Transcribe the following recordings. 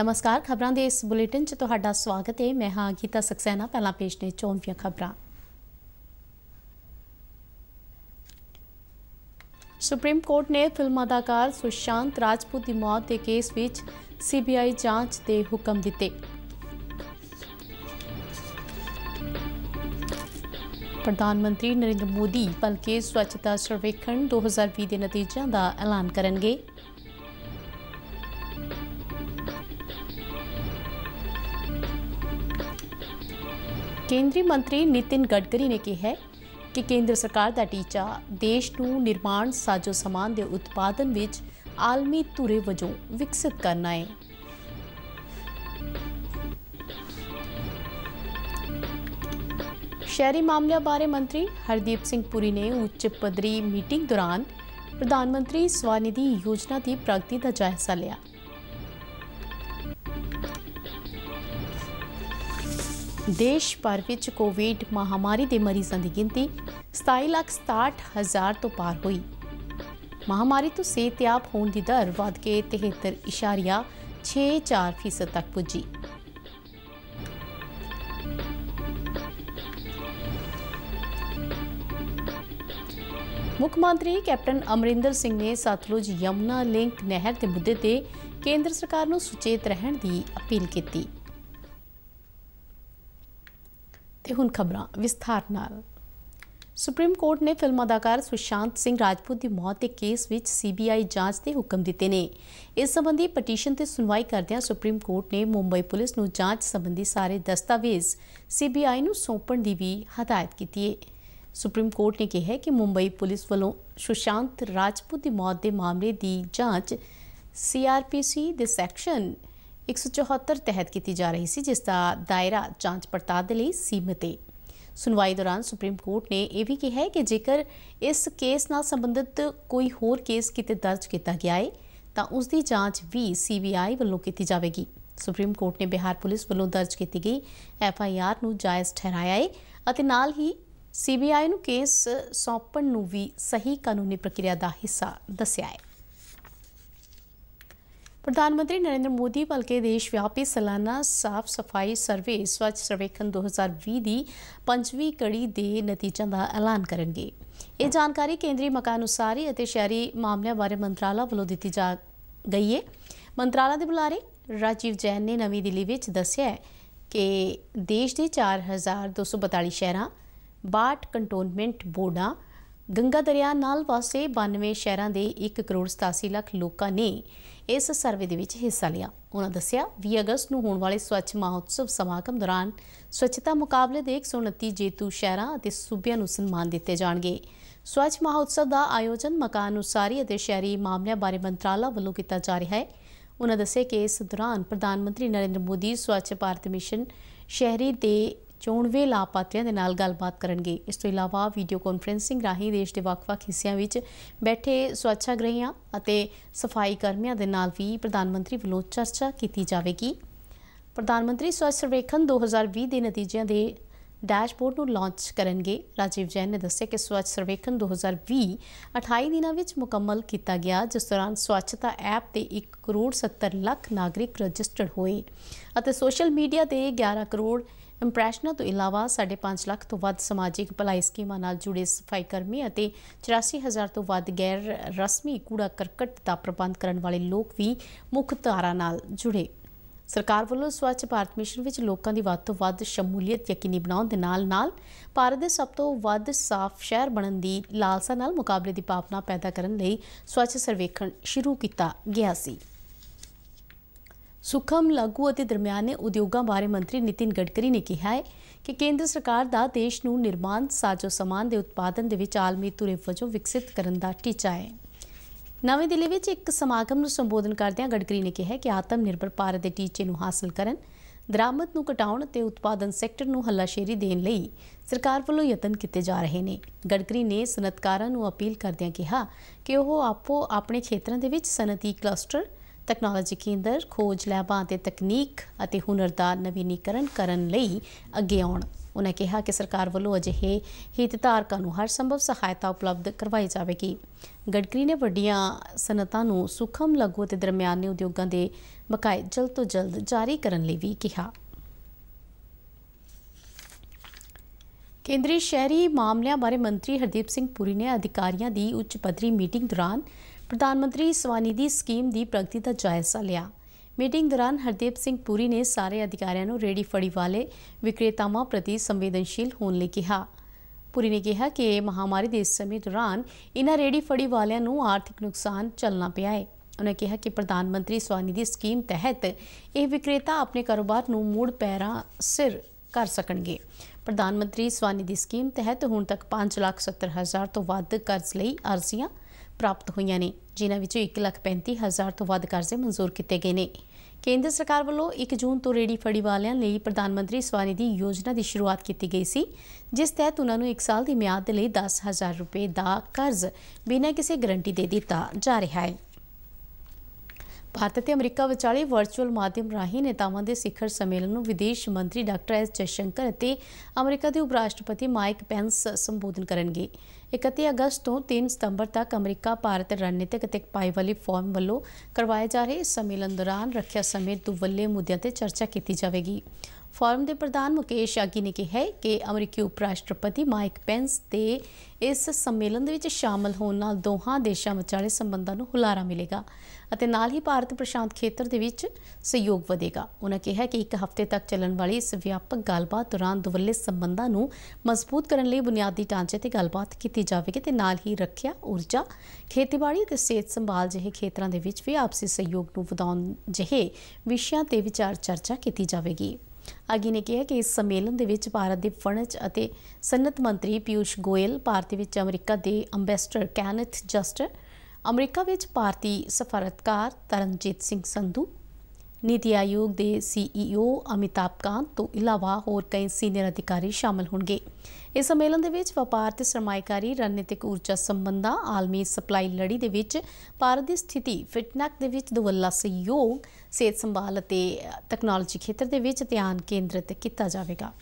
ਨਮਸਕਾਰ ਖਬਰਾਂ ਦੇ ਇਸ ਬੁਲੇਟਿਨ 'ਚ ਤੁਹਾਡਾ ਸਵਾਗਤ ਹੈ ਮੈਂ ਹਾਂ ਗੀਤਾ ਸਕਸੈਨਾ ਪਹਿਲਾਂ ਪੇਸ਼ ਨੇ ਚੋਣਵੀਆਂ ਖਬਰਾਂ ਸੁਪਰੀਮ ਕੋਰਟ ਨੇ ਫਿਲਮ ਅਦਾਕਾਰ ਸੁਸ਼ਾਂਤ ਰਾਜਪੂਤ ਦੀ ਮੌਤ ਦੇ ਕੇਸ ਵਿੱਚ ਸੀਬੀਆਈ ਜਾਂਚ ਦੇ ਹੁਕਮ ਦਿੱਤੇ ਪ੍ਰਧਾਨ ਮੰਤਰੀ ਨਰਿੰਦਰ ਮੋਦੀ ਪਲਕੇ ਸਵੱਛਤਾ ਸਰਵੇਖਣ 2020 ਦੇ ਨਤੀਜਿਆਂ ਦਾ ਐਲਾਨ ਕਰਨਗੇ ਕੇਂਦਰੀ ਮੰਤਰੀ ਨਿਤਿਨ ਗਡਕਰੀ ਨੇ ਕਿਹਾ ਕਿ ਕੇਂਦਰ ਸਰਕਾਰ ਦਾ ਟੀਚਾ ਦੇਸ਼ ਨੂੰ ਨਿਰਮਾਣ ਸਾਜੋ ਸਮਾਨ ਦੇ ਉਤਪਾਦਨ ਵਿੱਚ ਆਲਮੀ ਧੁਰੇ ਵਜੋਂ ਵਿਕਸਿਤ ਕਰਨਾ ਹੈ ਸ਼ਹਿਰੀ ਮਾਮਲਿਆਂ ਬਾਰੇ ਮੰਤਰੀ ਹਰਦੀਪ ਸਿੰਘ ਪੁਰੀ ਨੇ ਉੱਚ ਪੱਧਰੀ ਮੀਟਿੰਗ ਦੌਰਾਨ ਪ੍ਰਧਾਨ ਮੰਤਰੀ ਸਵਾਨਿਧੀ ਯੋਜਨਾ ਦੀ ਪ੍ਰਗਤੀ ਦਾ ਜਾਇਜ਼ਾ ਲਿਆ ਦੇਸ਼ ਭਰ ਵਿੱਚ ਕੋਵਿਡ ਮਹਾਮਾਰੀ ਦੇ ਮਰੀਜ਼ਾਂ ਦੀ ਗਿਣਤੀ ਹਜ਼ਾਰ ਤੋਂ ਪਾਰ ਹੋਈ ਮਹਾਮਾਰੀ ਤੋਂ ਸਿਹਤਯਾਬ ਹੋਣ ਦੀ ਦਰ ਵਧ ਕੇ 73.64% ਤੱਕ ਪੁੱਜੀ ਮੁੱਖ ਮੰਤਰੀ ਕੈਪਟਨ ਅਮਰਿੰਦਰ ਸਿੰਘ ਨੇ ਸਤਲੁਜ ਯਮਨਾ ਲਿੰਕ ਨਹਿਰ ਦੇ ਮੁੱਦੇ ਤੇ ਕੇਂਦਰ ਸਰਕਾਰ ਨੂੰ ਸੁਚੇਤ ਰਹਿਣ ਦੀ ਅਪੀਲ ਕੀਤੀ ਤੇ ਹੁਣ ਖਬਰਾਂ ਵਿਸਥਾਰ ਨਾਲ ਸੁਪਰੀਮ ਕੋਰਟ ਨੇ ਫਿਲਮ ਅਦਾਕਾਰ ਸੁਸ਼ਾਂਤ ਸਿੰਘ ਰਾਜਪੂਤ ਦੀ ਮੌਤ ਦੇ ਕੇਸ ਵਿੱਚ ਸੀਬੀਆਈ ਜਾਂਚ ਦੇ ਹੁਕਮ ਦਿੱਤੇ ਨੇ ਇਸ ਸੰਬੰਧੀ ਪਟੀਸ਼ਨ ਤੇ ਸੁਣਵਾਈ ਕਰਦਿਆਂ ਸੁਪਰੀਮ ਕੋਰਟ ਨੇ ਮੁੰਬਈ ਪੁਲਿਸ ਨੂੰ ਜਾਂਚ ਸੰਬੰਧੀ ਸਾਰੇ ਦਸਤਾਵੇਜ਼ ਸੀਬੀਆਈ ਨੂੰ ਸੌਂਪਣ ਦੀ ਵੀ ਹਦਾਇਤ ਕੀਤੀ ਹੈ ਸੁਪਰੀਮ ਕੋਰਟ ਨੇ ਕਿਹਾ ਕਿ ਮੁੰਬਈ ਪੁਲਿਸ ਵੱਲੋਂ ਸੁਸ਼ਾਂਤ ਰਾਜਪੂਤ ਦੀ ਮੌਤ ਦੇ ਮਾਮਲੇ ਦੀ ਜਾਂਚ ਸੀਆਰਪੀਸੀ ਦੇ ਸੈਕਸ਼ਨ 174 ਤਹਿਤ ਕੀਤੀ ਜਾ ਰਹੀ ਸੀ ਜਿਸ ਦਾ ਦਾਇਰਾ ਜਾਂਚ ਪੜਤਾਲ ਦੇ ਲਈ ਸੀਮਿਤ ਹੈ ਸੁਣਵਾਈ ਦੌਰਾਨ ਸੁਪਰੀਮ ਕੋਰਟ ਨੇ ਇਹ ਵੀ ਕਿਹਾ ਹੈ ਕਿ ਜੇਕਰ ਇਸ ਕੇਸ ਨਾਲ ਸੰਬੰਧਿਤ ਕੋਈ ਹੋਰ ਕੇਸ ਕਿਤੇ ਦਰਜ ਕੀਤਾ ਗਿਆ ਹੈ ਤਾਂ ਉਸ ਦੀ ਜਾਂਚ ਵੀ ਸੀਬੀਆਈ ਵੱਲੋਂ ਕੀਤੀ ਜਾਵੇਗੀ ਸੁਪਰੀਮ ਕੋਰਟ ਨੇ ਬਿਹਾਰ ਪੁਲਿਸ ਵੱਲੋਂ ਦਰਜ ਕੀਤੀ ਗਈ ਐਫ ਆਈ ਆਰ ਨੂੰ ਜਾਇਜ਼ ਠਹਿਰਾਇਆ ਹੈ ਅਤੇ ਨਾਲ ਹੀ ਸੀਬੀਆਈ ਨੂੰ ਕੇਸ ਸੌਂਪਣ ਨੂੰ ਵੀ ਸਹੀ ਕਾਨੂੰਨੀ ਪ੍ਰਕਿਰਿਆ ਦਾ ਹਿੱਸਾ ਦੱਸਿਆ ਹੈ ਪ੍ਰਧਾਨ ਮੰਤਰੀ ਨਰਿੰਦਰ ਮੋਦੀ ਬਲਕਿ ਦੇਸ਼ ਵਿਆਪੀ ਸਾਲਾਨਾ ਸਾਫ ਸਫਾਈ ਸਰਵੇ ਸਵੱਛ ਸਰਵੇਖਣ 2020 ਦੀ ਪੰਜਵੀਂ ਕੜੀ ਦੇ ਨਤੀਜਿਆਂ ਦਾ ਐਲਾਨ ਕਰਨਗੇ ਇਹ ਜਾਣਕਾਰੀ ਕੇਂਦਰੀ ਮਕਾਨ ਉਸਾਰੀ ਅਤੇ ਸ਼ਹਿਰੀ ਮਾਮਲਿਆਂ ਬਾਰੇ ਮੰਤਰਾਲਾ ਵੱਲੋਂ ਦਿੱਤੀ ਜਾ ਗਈ ਹੈ ਮੰਤਰਾਲਾ ਦੇ ਬੁਲਾਰੇ ਰਾਜੀਵ ਜੈਨ ਨੇ ਨਵੀਂ ਦਿੱਲੀ ਵਿੱਚ ਦੱਸਿਆ ਕਿ ਦੇਸ਼ ਦੇ 4242 ਸ਼ਹਿਰਾਂ 62 ਕੰਟੋਨਮੈਂਟ ਬੋਰਡਾਂ ਗੰਗਾ ਦਰਿਆ ਨਾਲ ਵਾਸੇ 92 ਸ਼ਹਿਰਾਂ ਦੇ 1 ਕਰੋੜ 87 ਲੱਖ ਲੋਕਾਂ ਨੇ ਇਸ ਸਰਵੇ ਦੇ ਵਿੱਚ ਹਿੱਸਾ ਲਿਆ ਉਹਨਾਂ ਦੱਸਿਆ 20 ਅਗਸਤ ਨੂੰ ਹੋਣ ਵਾਲੇ ਸਵੱਛ ਮਹਾਉਤਸਵ ਸਮਾਗਮ ਦੌਰਾਨ ਸਵੱਛਤਾ ਮੁਕਾਬਲੇ ਦੇ 129 ਜੇਤੂ ਸ਼ਹਿਰਾਂ ਅਤੇ ਸੂਬਿਆਂ ਨੂੰ ਸਨਮਾਨ ਦਿੱਤੇ ਜਾਣਗੇ ਸਵੱਛ ਮਹਾਉਤਸਵ ਦਾ ਆਯੋਜਨ ਮਕਾਨ ਉਸਾਰੀ ਅਤੇ ਸ਼ਹਿਰੀ ਮਾਮਲਿਆਂ ਬਾਰੇ ਮੰਤਰਾਲਾ ਵੱਲੋਂ ਕੀਤਾ ਜਾ ਰਿਹਾ ਹੈ ਉਹਨਾਂ ਦੱਸਿਆ ਕਿ ਇਸ ਦੌਰਾਨ ਪ੍ਰਧਾਨ ਮੰਤਰੀ ਨਰਿੰਦਰ ਮੋਦੀ ਸਵੱਛ ਭਾਰਤ ਮਿਸ਼ਨ ਸ਼ਹਿਰੀ ਦੇ ਚੋਣਵੇਂ ਲਾਪਾਤਿਆਂ ਦੇ ਨਾਲ ਗੱਲਬਾਤ ਕਰਨਗੇ ਇਸ ਤੋਂ ਇਲਾਵਾ ਵੀਡੀਓ ਕਾਨਫਰੈਂਸਿੰਗ ਰਾਹੀਂ ਦੇਸ਼ ਦੇ ਵੱਖ-ਵੱਖ ਹਿੱਸਿਆਂ ਵਿੱਚ ਬੈਠੇ ਸਵੱਛਾਗ੍ਰਹੀਆਂ ਅਤੇ ਸਫਾਈ ਕਰਮੀਆਂ ਦੇ ਨਾਲ ਵੀ ਪ੍ਰਧਾਨ ਮੰਤਰੀ ਵੱਲੋਂ ਚਰਚਾ ਕੀਤੀ ਜਾਵੇਗੀ ਪ੍ਰਧਾਨ ਮੰਤਰੀ ਸਵੱਛ ਸਰਵੇਖਣ 2020 ਦੇ ਨਤੀਜਿਆਂ ਦੇ ਡੈਸ਼ਬੋਰਡ ਨੂੰ ਲਾਂਚ ਕਰਨਗੇ ਰਾਜੀਵ ਜੈਨ ਨੇ ਦੱਸਿਆ ਕਿ ਸਵੱਛ ਸਰਵੇਖਣ 2020 28 ਦਿਨਾਂ ਵਿੱਚ ਮੁਕੰਮਲ ਕੀਤਾ ਗਿਆ ਜਿਸ ਦੌਰਾਨ ਸਵੱਛਤਾ ਐਪ ਤੇ 1 ਕਰੋੜ 70 ਲੱਖ ਨਾਗਰਿਕ ਰਜਿਸਟਰਡ ਹੋਏ ਅਤੇ ਸੋਸ਼ਲ ਮੀਡੀਆ ਤੇ 11 ਕਰੋੜ ਇੰਪ੍ਰੈਸ਼ਨਾਂ ਤੋਂ ਇਲਾਵਾ 5.5 ਲੱਖ ਤੋਂ ਵੱਧ ਸਮਾਜਿਕ ਭਲਾਈ ਸਕੀਮਾਂ ਨਾਲ ਜੁੜੇ ਸਫਾਈ ਕਰਮੀ ਅਤੇ 84000 ਤੋਂ ਵੱਧ ਗੈਰ ਰਸਮੀ ਕੂੜਾ ਕਰਕਟ ਦਾ ਪ੍ਰਬੰਧ ਕਰਨ ਵਾਲੇ ਲੋਕ ਵੀ ਮੁੱਖ ਧਾਰਾ ਨਾਲ ਜੁੜੇ ਸਰਕਾਰ ਵੱਲੋਂ ਸਵੱਛ ਭਾਰਤ ਮਿਸ਼ਨ ਵਿੱਚ ਲੋਕਾਂ ਦੀ ਵੱਧ ਤੋਂ ਵੱਧ ਸ਼ਮੂਲੀਅਤ ਯਕੀਨੀ ਬਣਾਉਣ ਦੇ ਨਾਲ-ਨਾਲ ਭਾਰਤ ਦੇ ਸਭ ਤੋਂ ਵੱਧ ਸਾਫ਼ ਸ਼ਹਿਰ ਬਣਨ ਦੀ ਲਾਲਸਾ ਨਾਲ ਮੁਕਾਬਲੇ ਦੀ ਭਾਵਨਾ ਪੈਦਾ ਕਰਨ ਲਈ ਸਵੱਛ ਸਰਵੇਖਣ ਸ਼ੁਰੂ ਕੀਤਾ ਗਿਆ ਸੀ। ਸੁਖਮ ਲਾਗੂ ਅਤੇ ਦਰਮਿਆਨੇ ਉਦਯੋਗਾਂ ਬਾਰੇ ਮੰਤਰੀ ਨਿਤਿਨ ਗਡਕਰੀ ਨੇ ਕਿਹਾ ਹੈ ਕਿ ਕੇਂਦਰ ਸਰਕਾਰ ਦਾ ਦੇਸ਼ ਨੂੰ ਨਿਰਮਾਣ ਸਾਜੋ ਸਮਾਨ ਦੇ ਉਤਪਾਦਨ ਦੇ ਵਿੱਚ ਆਲਮੀ ਤੁਰੇ ਵਜੋਂ ਵਿਕਸਿਤ ਕਰਨ ਦਾ ਟੀਚਾ ਹੈ ਨਵੀਂ ਦਿੱਲੀ ਵਿੱਚ ਇੱਕ ਸਮਾਗਮ ਨੂੰ ਸੰਬੋਧਨ ਕਰਦਿਆਂ ਗਡਕਰੀ ਨੇ ਕਿਹਾ ਕਿ ਆਤਮ ਨਿਰਭਰ ਭਾਰਤ ਦੇ ਟੀਚੇ ਨੂੰ ਹਾਸਲ ਕਰਨ ਦਰਾਮਦ ਨੂੰ ਘਟਾਉਣ ਤੇ ਉਤਪਾਦਨ ਸੈਕਟਰ ਨੂੰ ਹੱਲਾਸ਼ੇਰੀ ਦੇਣ ਲਈ ਸਰਕਾਰ ਵੱਲੋਂ ਯਤਨ ਕੀਤੇ ਜਾ ਰਹੇ ਨੇ ਗਡਕਰੀ ਨੇ ਸਨਤਕਾਰਾਂ ਨੂੰ ਅਪੀਲ ਕਰਦਿਆਂ ਕਿਹਾ ਕਿ ਉਹ ਆਪੋ ਆਪਣੇ ਖੇਤਰਾਂ ਦੇ ਵਿੱਚ ਸਨਤੀ ਕਲਸਟਰ ਟੈਕਨੋਲੋਜੀ ਕੇਂਦਰ ਖੋਜ ਲੈਬਾਂ ਤੇ ਤਕਨੀਕ ਅਤੇ ਹੁਨਰ ਦਾ ਨਵੀਨੀਕਰਨ ਕਰਨ ਲਈ ਅੱਗੇ ਆਉਣ ਉਨ੍ਹਾਂ ਕਿਹਾ ਕਿ ਸਰਕਾਰ ਵੱਲੋਂ ਅਜਿਹੇ ਹਿਤਧਾਰਕਾਂ ਨੂੰ ਹਰ ਸੰਭਵ ਸਹਾਇਤਾ ਉਪਲਬਧ ਕਰਵਾਈ ਜਾਵੇਗੀ ਗੜਕਰੀ ਨੇ ਵੱਡੀਆਂ ਸਨਤਾਂ ਨੂੰ ਸੁਖਮ ਲਘੂ ਤੇ ਦਰਮਿਆਨੇ ਉਦਯੋਗਾਂ ਦੇ ਬਕਾਇ ਜਲਦ ਤੋਂ ਜਲਦ ਜਾਰੀ ਕਰਨ ਲਈ ਵੀ ਕਿਹਾ ਕੇਂਦਰੀ ਸ਼ਹਿਰੀ ਮਾਮਲਿਆਂ ਬਾਰੇ ਮੰਤਰੀ ਹਰਦੀਪ ਸਿੰਘ ਪੁਰੀ ਨੇ ਅਧਿਕਾਰੀਆਂ ਦੀ ਉੱਚ ਪੱਧਰੀ ਮੀਟਿੰਗ ਦੌਰਾਨ ਪ੍ਰਧਾਨ ਮੰਤਰੀ ਸਵਾਨੀਦੀ ਸਕੀਮ ਦੀ ਪ੍ਰਗਤੀ ਦਾ ਜਾਇਜ਼ਾ ਲਿਆ ਮੀਟਿੰਗ ਦੌਰਾਨ ਹਰਦੀਪ ਸਿੰਘ ਪੂਰੀ ਨੇ ਸਾਰੇ ਅਧਿਕਾਰੀਆਂ ਨੂੰ ਰੇੜੀ ਫੜੀ ਵਾਲੇ ਵਿਕਰੇਤਾਵਾਂ ਪ੍ਰਤੀ ਸੰਵੇਦਨਸ਼ੀਲ ਹੋਣ ਲਈ ਕਿਹਾ ਪੂਰੀ ਨੇ ਕਿਹਾ ਕਿ ਇਹ ਮਹਾਮਾਰੀ ਦੇ ਸਮੇਂ ਦੌਰਾਨ ਇਨ੍ਹਾਂ ਰੇੜੀ ਫੜੀ ਵਾਲਿਆਂ ਨੂੰ ਆਰਥਿਕ ਨੁਕਸਾਨ ਚੱਲਣਾ ਪਿਆ ਹੈ ਉਨ੍ਹਾਂ ਕਿਹਾ ਕਿ ਪ੍ਰਧਾਨ ਮੰਤਰੀ ਸਵਾਨੀਦੀ ਸਕੀਮ ਤਹਿਤ ਇਹ ਵਿਕਰੇਤਾ ਆਪਣੇ ਕਾਰੋਬਾਰ ਨੂੰ ਮੂੜ ਪੈਰਾਂ ਸਿਰ ਕਰ ਸਕਣਗੇ ਪ੍ਰਧਾਨ ਮੰਤਰੀ ਸਵਾਨੀਦੀ ਸਕੀਮ ਤਹਿਤ ਹੁਣ ਤੱਕ 5,70,000 ਲੱਖ ਤੋਂ ਵੱਧ ਕਰਜ਼ ਲਈ ਅਰਜ਼ੀਆਂ ਪ੍ਰਾਪਤ ਹੋਈਆਂ ਨੇ ਜਿਨ੍ਹਾਂ ਵਿੱਚੋਂ 1,35,000 ਤੋਂ ਵੱਧ ਕਰਜ਼ੇ ਮਨਜ਼ੂਰ ਕੀਤੇ ਗਏ ਨੇ ਕੇਂਦਰ ਸਰਕਾਰ ਵੱਲੋਂ 1 ਜੂਨ ਤੋਂ ਰੇੜੀ ਫੜੀ ਵਾਲਿਆਂ ਲਈ ਪ੍ਰਧਾਨ ਮੰਤਰੀ ਸਵਾਨਿਧੀ ਯੋਜਨਾ ਦੀ ਸ਼ੁਰੂਆਤ ਕੀਤੀ ਗਈ ਸੀ ਜਿਸ ਤਹਿਤ ਉਹਨਾਂ ਨੂੰ 1 ਸਾਲ ਦੀ ਮਿਆਦ ਦੇ ਲਈ 10000 ਰੁਪਏ ਦਾ ਕਰਜ਼ ਬਿਨਾਂ ਕਿਸੇ ਗਾਰੰਟੀ ਦੇ ਦਿੱਤਾ ਜਾ ਰਿਹਾ ਹੈ ਭਾਰਤ ਤੇ ਅਮਰੀਕਾ ਵਿਚਾਲੇ ਵਰਚੁਅਲ ਮਾਧਿਅਮ ਰਾਹੀਂ ਨੇਤਾਵਾਂ ਦੇ ਸਿਖਰ ਸੰਮੇਲਨ ਨੂੰ ਵਿਦੇਸ਼ ਮੰਤਰੀ ਡਾਕਟਰ ਐਸ ਜੈਸ਼ੰਕਰ ਅਤੇ ਅਮਰੀਕਾ ਦੇ ਉਪ ਰਾਸ਼ਟਰਪਤੀ ਮਾਈਕ ਪੈਂਸ ਸੰਬੋਧਨ ਕਰਨਗੇ 31 ਅਗਸਤ ਤੋਂ 3 ਸਤੰਬਰ ਤੱਕ ਅਮਰੀਕਾ ਭਾਰਤ ਰਣਨੀਤਿਕ ਅਤੇ ਵਾਲੀ ਫੋਰਮ ਵੱਲੋਂ ਕਰਵਾਏ ਜਾ ਰਹੇ ਇਸ ਸੰਮੇਲਨ ਦੌਰਾਨ ਰੱਖਿਆ ਸਮੇਤ ਦੁਵੱਲੇ ਮੁੱਦਿਆਂ ਤੇ ਚਰਚਾ ਕੀਤੀ ਜਾਵੇਗੀ ਫੋਰਮ ਦੇ ਪ੍ਰਧਾਨ ਮੁਕੇਸ਼ ਆਗੀ ਨੇ ਕਿਹਾ ਕਿ ਅਮਰੀਕੀ ਉਪ ਰਾਸ਼ਟਰਪਤੀ ਮਾਈਕ ਪੈਂਸ ਦੇ ਇਸ ਸੰਮੇਲਨ ਦੇ ਵਿੱਚ ਸ਼ਾਮਲ ਹੋਣ ਨਾਲ ਦੋਹਾਂ ਦੇਸ਼ਾਂ ਵਿਚਾਲੇ ਸੰਬੰਧਾਂ ਨੂੰ ਹੁਲਾਰਾ ਮਿਲੇਗਾ ਅਤੇ ਨਾਲ ਹੀ ਭਾਰਤ ਪ੍ਰਸ਼ਾਂਤ ਖੇਤਰ ਦੇ ਵਿੱਚ ਸਹਿਯੋਗ ਵਧੇਗਾ ਉਹਨਾਂ ਕਿਹਾ ਕਿ ਇੱਕ ਹਫ਼ਤੇ ਤੱਕ ਚੱਲਣ ਵਾਲੀ ਇਸ ਵਿਆਪਕ ਗੱਲਬਾਤ ਦੌਰਾਨ ਦੁਵੱਲੇ ਸੰਬੰਧਾਂ ਨੂੰ ਮਜ਼ਬੂਤ ਕਰਨ ਲਈ ਬੁਨਿਆਦੀ ਢਾਂਚੇ ਤੇ ਗੱਲਬਾਤ ਕੀਤੀ ਜਾਵੇਗੀ ਤੇ ਨਾਲ ਹੀ ਰੱਖਿਆ ਊਰਜਾ ਖੇਤੀਬਾੜੀ ਤੇ ਸਿਹਤ ਸੰਭਾਲ ਜਿਹੇ ਖੇਤਰਾਂ ਦੇ ਵਿੱਚ ਵੀ ਆਪਸੀ ਸਹਿਯੋਗ ਨੂੰ ਵਧਾਉਣ ਜਿਹੇ ਵਿਸ਼ਿਆਂ ਤੇ ਵਿਚਾਰ ਚਰਚਾ ਕੀਤੀ ਜਾਵੇਗੀ ਅਗੀ ਨੇ ਕਿਹਾ ਕਿ ਇਸ ਸੰਮੇਲਨ ਦੇ ਵਿੱਚ ਭਾਰਤ ਦੇ ਵਣਜ ਅਤੇ ਸਨਤ ਮੰਤਰੀ ਪਿਊਸ਼ ਗੋਇਲ ਭਾਰਤ ਵਿੱਚ ਅਮਰੀਕਾ ਦੇ ਅੰਬੈਸਡਰ ਕੈਨਥ ਜਸਟਰ ਅਮਰੀਕਾ ਵਿੱਚ ਭਾਰਤੀ ਸਫਾਰਤਕਾਰ ਤਰਨਜੀਤ ਸਿੰਘ ਸੰਧੂ ਨੀਤੀ ਆਯੋਗ ਦੇ ਸੀਈਓ e ਅਮਿਤਾਭ ਕਾਂਤ ਤੋਂ ਇਲਾਵਾ ਹੋਰ ਕਈ ਸੀਨੀਅਰ ਅਧਿਕਾਰੀ ਸ਼ਾਮਲ ਹੋਣਗੇ ਇਸ ਸੰਮੇਲਨ ਦੇ ਵਿੱਚ ਵਪਾਰ ਤੇ ਸਰਮਾਇਕਾਰੀ ਰਣਨੀਤਿਕ ਊਰਜਾ ਸੰਬੰਧਾਂ ਆਲਮੀ ਸਪਲਾਈ ਲੜੀ ਦੇ ਵਿੱਚ ਭਾਰਤ ਦੀ ਸਥਿਤੀ ਫਿਟਨੈਕ ਦੇ ਵਿੱਚ ਦਵੱਲਾ ਸਹਿਯੋਗ ਸਿਹਤ ਸੰਭਾਲ ਅਤੇ ਟੈਕਨੋਲੋਜੀ ਖੇਤਰ ਦੇ ਵਿੱਚ ਧਿਆਨ ਕੇਂਦਰਿਤ ਕੀਤਾ ਜਾਵੇਗਾ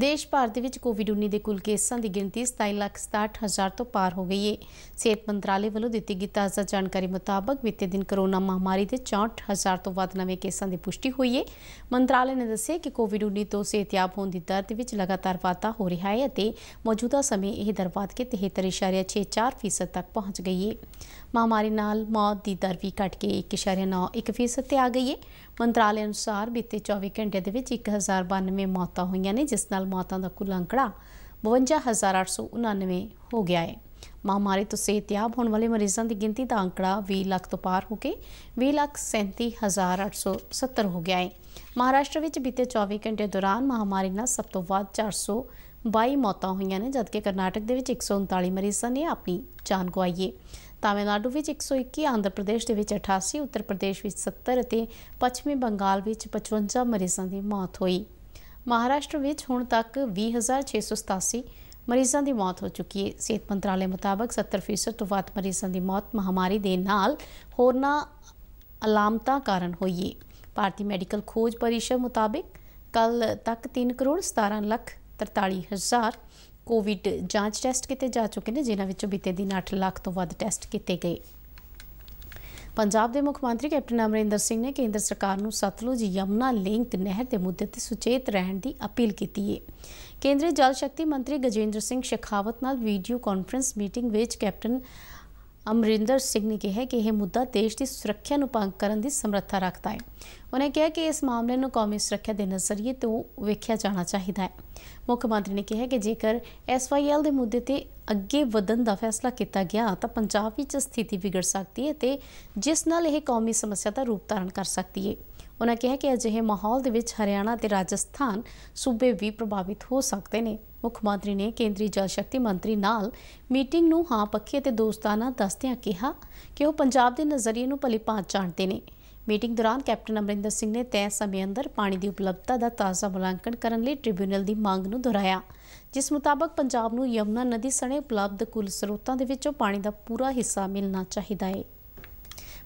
ਦੇਸ਼ ਭਰ ਦੇ ਵਿੱਚ ਕੋਵਿਡ-19 ਦੇ ਕੁੱਲ ਕੇਸਾਂ ਦੀ ਗਿਣਤੀ 27,67,000 ਤੋਂ ਪਾਰ ਹੋ ਗਈ ਹੈ ਸਿਹਤ ਮੰਤਰਾਲੇ ਵੱਲੋਂ ਦਿੱਤੀ ਗਈ ਤਾਜ਼ਾ ਜਾਣਕਾਰੀ ਮੁਤਾਬਕ ਬੀਤੇ ਦਿਨ ਕਰੋਨਾ ਮਹਾਮਾਰੀ ਦੇ 64000 ਤੋਂ ਵੱਧ ਨਵੇਂ ਕੇਸਾਂ ਦੀ ਪੁਸ਼ਟੀ ਹੋਈ ਹੈ ਮੰਤਰਾਲੇ ਨੇ ਦੱਸਿਆ ਕਿ ਕੋਵਿਡ-19 ਤੋਂ ਸਿਹਤਯਾਬ ਹੋਣ ਦੀ ਦਰ ਦੇ ਵਿੱਚ ਲਗਾਤਾਰ ਵਾਧਾ ਹੋ ਰਿਹਾ ਹੈ ਅਤੇ ਮੌਜੂਦਾ ਸਮੇਂ ਇਹ ਦਰ ਵਧ ਕੇ 73.64% ਤੱਕ ਪਹੁੰਚ ਗਈ ਹੈ ਮਹਾਮਾਰੀ ਨਾਲ ਮੌਤ ਦੀ ਦਰ ਵੀ ਘਟ ਕੇ 1.91% ਤੇ ਆ ਗਈ ਹੈ ਮੰਤਰਾਲੇ ਅਨੁਸਾਰ ਬੀਤੇ 24 ਘੰਟੇ ਦੇ ਵਿੱਚ 1092 ਮੌਤਾਂ ਹੋਈਆਂ ਨੇ ਜਿਸ ਨਾਲ ਮੌਤਾਂ ਦਾ ਕੁੱਲ ਅੰਕੜਾ 52899 ਹੋ ਗਿਆ ਹੈ ਮਹਾਮਾਰੀ ਤੋਂ ਸਿਹਤਯਾਬ ਹੋਣ ਵਾਲੇ ਮਰੀਜ਼ਾਂ ਦੀ ਗਿਣਤੀ ਦਾ ਅੰਕੜਾ 20 ਲੱਖ ਤੋਂ ਪਾਰ ਹੋ ਕੇ 37870 ਹੋ ਗਿਆ ਹੈ ਮਹਾਰਾਸ਼ਟਰ ਵਿੱਚ ਬੀਤੇ 24 ਘੰਟੇ ਦੌਰਾਨ ਮਹਾਮਾਰੀ ਨਾਲ ਸਭ ਤੋਂ ਵੱਧ 422 ਮੌਤਾਂ ਹੋਈਆਂ ਨੇ ਜਦਕਿ ਕਰਨਾਟਕ ਦੇ ਵਿੱਚ 139 ਮਰੀਜ਼ਾਂ ਨੇ ਆਪਣੀ ਜਾਨ ਗਵਾਈ ਹੈ ਤਾਮਿਲਨਾਡੂ ਵਿੱਚ 121 ਆਂਧਰ ਪ੍ਰਦੇਸ਼ ਦੇ ਵਿੱਚ 88 ਉੱਤਰ ਪ੍ਰਦੇਸ਼ ਵਿੱਚ 70 ਅਤੇ ਪੱਛਮੀ ਬੰਗਾਲ ਵਿੱਚ 55 ਮਰੀਜ਼ਾਂ ਦੀ ਮੌਤ ਹੋਈ ਮਹਾਰਾਸ਼ਟਰ ਵਿੱਚ ਹੁਣ ਤੱਕ 20687 ਮਰੀਜ਼ਾਂ ਦੀ ਮੌਤ ਹੋ ਚੁੱਕੀ ਹੈ ਸਿਹਤ ਮੰਤਰਾਲੇ ਮੁਤਾਬਕ 70% ਤੋਂ ਵੱਧ ਮਰੀਜ਼ਾਂ ਦੀ ਮੌਤ ਮਹਾਮਾਰੀ ਦੇ ਨਾਲ ਹੋਰਨਾ ਅਲਾਮਤਾਂ ਕਾਰਨ ਹੋਈ ਹੈ ਭਾਰਤੀ ਮੈਡੀਕਲ ਖੋਜ ਪਰਿਸ਼ਦ ਮੁਤਾਬਕ ਕੱਲ ਤੱਕ 3 ਕਰੋੜ 17 ਲੱਖ 43 ਹਜ਼ਾਰ ਕੋਵਿਡ ਜਾਂਚ ਟੈਸਟ ਕੀਤੇ ਜਾ ਚੁੱਕੇ ਨੇ ਜਿਨ੍ਹਾਂ ਵਿੱਚੋਂ ਬੀਤੇ ਦਿਨ 8 ਲੱਖ ਤੋਂ ਵੱਧ ਟੈਸਟ ਕੀਤੇ ਗਏ ਪੰਜਾਬ ਦੇ ਮੁੱਖ ਮੰਤਰੀ ਕੈਪਟਨ ਅਮਰਿੰਦਰ ਸਿੰਘ ਨੇ ਕੇਂਦਰ ਸਰਕਾਰ ਨੂੰ ਸਤਲੁਜ ਯਮਨਾ ਲਿੰਕ ਨਹਿਰ ਦੇ ਮੁੱਦੇ ਤੇ ਸੁਚੇਤ ਰਹਿਣ ਦੀ ਅਪੀਲ ਕੀਤੀ ਹੈ ਕੇਂਦਰੀ ਜਲ ਸ਼ਕਤੀ ਮੰਤਰੀ ਗਜੇਂਦਰ ਸਿੰਘ ਸ਼ੇਖਾਵਤ ਨਾਲ ਵੀਡੀਓ ਕਾਨਫਰੰਸ ਮੀਟਿੰਗ ਵਿੱਚ ਕੈਪਟਨ ਅਮਰਿੰਦਰ ਸਿੰਘ ਨੇ ਕਿਹਾ ਕਿ ਇਹ ਮੁੱਦਾ ਦੇਸ਼ ਦੀ ਸੁਰੱਖਿਆ ਨੂੰ ਭੰਗ ਕਰਨ ਦੀ ਸਮਰੱਥਾ ਰੱਖਦਾ ਹੈ ਉਹਨੇ ਕਿਹਾ ਕਿ ਇਸ ਮਾਮਲੇ ਨੂੰ ਕੌਮੀ ਸੁਰੱਖਿਆ ਦੇ ਨਜ਼ਰੀਏ ਤੋਂ ਵੇਖਿਆ ਜਾਣਾ ਚਾਹੀਦਾ ਹੈ ਮੁੱਖ ਮੰਤਰੀ ਨੇ ਕਿਹਾ ਕਿ ਜੇਕਰ ਐਸਵਾਈਐਲ ਦੇ ਮੁੱਦੇ ਤੇ ਅੱਗੇ ਵਧਣ ਦਾ ਫੈਸਲਾ ਕੀਤਾ ਗਿਆ ਤਾਂ ਪੰਜਾਬ ਵਿੱਚ ਸਥਿਤੀ ਵਿਗੜ ਸਕਦੀ ਹੈ ਤੇ ਜਿਸ ਨਾਲ ਇਹ ਕੌਮੀ ਸਮੱਸਿਆ ਦਾ ਰੂਪ ਧਾਰਨ ਕਰ ਸਕਦੀ ਹੈ ਉਹਨਾਂ ਕਿਹਾ ਕਿ ਅਜਿਹੇ ਮਾਹੌਲ ਦੇ ਵਿੱਚ ਹਰਿਆਣਾ ਤੇ ਰਾਜਸਥਾਨ ਸੂਬੇ ਵੀ ਪ੍ਰਭਾਵਿਤ ਹੋ ਸਕਦੇ ਨੇ ਮੁੱਖ ਮੰਤਰੀ ਨੇ ਕੇਂਦਰੀ ਜਲ ਸ਼ਕਤੀ ਮੰਤਰੀ ਨਾਲ ਮੀਟਿੰਗ ਨੂੰ ਹਾਂ ਪੱਖੀ ਅਤੇ ਦੋਸਤਾਨਾ ਦੱਸਦਿਆਂ ਕਿਹਾ ਕਿ ਉਹ ਪੰਜਾਬ ਦੇ ਨਜ਼ਰੀਏ ਨੂੰ ਭਲੀ ਭਾਂਤ ਜਾਣਦੇ ਨੇ ਮੀਟਿੰਗ ਦੌਰਾਨ ਕੈਪਟਨ ਅਮਰਿੰਦਰ ਸਿੰਘ ਨੇ ਤੈਅ ਸਮੇਂ ਅੰਦਰ ਪਾਣੀ ਦੀ ਉਪਲਬਧਤਾ ਦਾ ਤਾਜ਼ਾ ਮੁਲਾਂਕਣ ਕਰਨ ਲਈ ਟ੍ਰਿਬਿਊਨਲ ਦੀ ਮੰਗ ਨੂੰ ਦੁਹਰਾਇਆ ਜਿਸ ਮੁਤਾਬਕ ਪੰਜਾਬ ਨੂੰ ਯਮਨਾ ਨਦੀ ਸਣੇ ਉਪਲਬਧ ਕੁੱਲ ਸਰੋਤਾਂ ਦੇ ਵਿੱਚੋਂ ਪਾਣੀ ਦਾ ਪੂਰਾ ਹਿੱਸਾ ਮਿਲਣਾ ਚਾਹੀਦਾ ਹੈ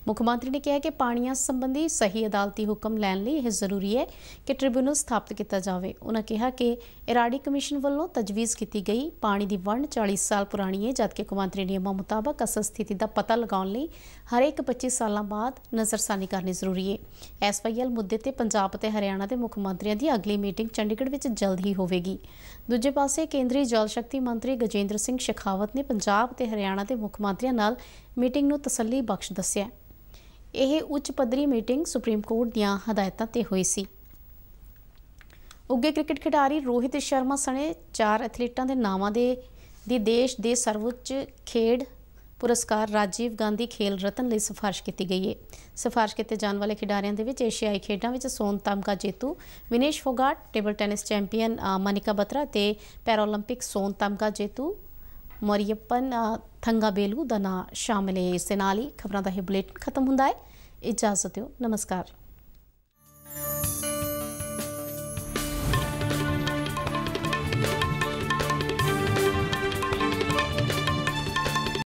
ਮੁੱਖ ਮੰਤਰੀ ਨੇ ਕਿਹਾ ਕਿ ਪਾਣੀਆਂ ਸੰਬੰਧੀ ਸਹੀ ਅਦਾਲਤੀ ਹੁਕਮ ਲੈਣ ਲਈ ਇਹ ਜ਼ਰੂਰੀ ਹੈ ਕਿ ਟ੍ਰਿਬਿਊਨਲ ਸਥਾਪਿਤ ਕੀਤਾ ਜਾਵੇ ਉਹਨਾਂ ਕਿਹਾ ਕਿ ਇਰਾਡੀ ਕਮਿਸ਼ਨ ਵੱਲੋਂ ਤਜਵੀਜ਼ ਕੀਤੀ ਗਈ ਪਾਣੀ ਦੀ ਵੰਡ 40 ਸਾਲ ਪੁਰਾਣੀ ਹੈ ਜਦਕਿ ਕੌਮਾਂਤਰੀ ਨਿਯਮਾਂ ਮੁਤਾਬਕ ਅਸਲ ਸਥਿਤੀ ਦਾ ਪਤਾ ਲਗਾਉਣ ਲਈ ਹਰੇਕ 25 ਸਾਲਾਂ ਬਾਅਦ ਨਜ਼ਰਸਾਨੀ ਕਰਨੀ ਜ਼ਰੂਰੀ ਹੈ ਐਸਵਾਈਐਲ ਮੁੱਦੇ ਤੇ ਪੰਜਾਬ ਅਤੇ ਹਰਿਆਣਾ ਦੇ ਮੁੱਖ ਮੰਤਰੀਆਂ ਦੀ ਅਗਲੀ ਮੀਟਿੰਗ ਚੰਡੀਗੜ੍ਹ ਵਿੱਚ ਜਲਦ ਹੀ ਹੋਵੇਗੀ ਦੂਜੇ ਪਾਸੇ ਕੇਂਦਰੀ ਜਲ ਸ਼ਕਤੀ ਮੰਤਰੀ ਗਜੇਂਦਰ ਸਿੰਘ ਸ਼ੇਖਾਵਤ ਨੇ ਪੰਜਾਬ ਤੇ ਹਰਿਆਣਾ ਦੇ ਮੁੱਖ ਮੰਤਰੀਆਂ ਨਾਲ ਮੀਟਿੰਗ ਨੂੰ ਤਸੱਲੀ ਬਖਸ਼ ਦੱਸਿਆ ਇਹ ਉੱਚ ਪੱਧਰੀ ਮੀਟਿੰਗ ਸੁਪਰੀਮ ਕੋਰਟ ਦੀਆਂ ਹਦਾਇਤਾਂ ਤੇ ਹੋਈ ਸੀ ਉੱਗੇ ਕ੍ਰਿਕਟ ਖਿਡਾਰੀ ਰੋਹਿਤ ਸ਼ਰਮਾ ਸਣੇ ਚਾਰ ਐਥਲੀਟਾਂ ਦੇ ਨਾਵਾਂ ਦੇ ਦੀ ਦੇਸ਼ ਦੇ ਸਰਵਉੱਚ ਖੇਡ ਪੁਰਸਕਾਰ ਰਾਜੀਵ ਗਾਂਧੀ ਖੇਲ ਰਤਨ ਲਈ ਸਿਫਾਰਿਸ਼ ਕੀਤੀ ਗਈ ਹੈ ਸਿਫਾਰਿਸ਼ ਕੀਤੇ ਜਾਣ ਵਾਲੇ ਖਿਡਾਰੀਆਂ ਦੇ ਵਿੱਚ ਏਸ਼ੀਆਈ ਖੇਡਾਂ ਵਿੱਚ ਸੋਨ ਤਮਗਾ ਜੇਤੂ Vinesh Phogat table tennis champion Manika Batra ਤੇ ਪੈਰਾਲੰਪਿਕ ਸੋਨ ਤਮਗਾ ਜੇਤੂ ਥੰਗਾ ਥੰਗਾਬੇਲੂ ਦਾ ਨਾਮ ਸ਼ਾਮਲੇ ਹੈ ਇਸ ਨਾਲ ਹੀ ਖਬਰਾਂ ਦਾ ਇਹ ਬੁਲੇਟਿਨ ਖਤਮ ਹੁੰਦਾ ਹੈ ਇਜਾਜ਼ਤ ਦਿਓ ਨਮਸਕਾਰ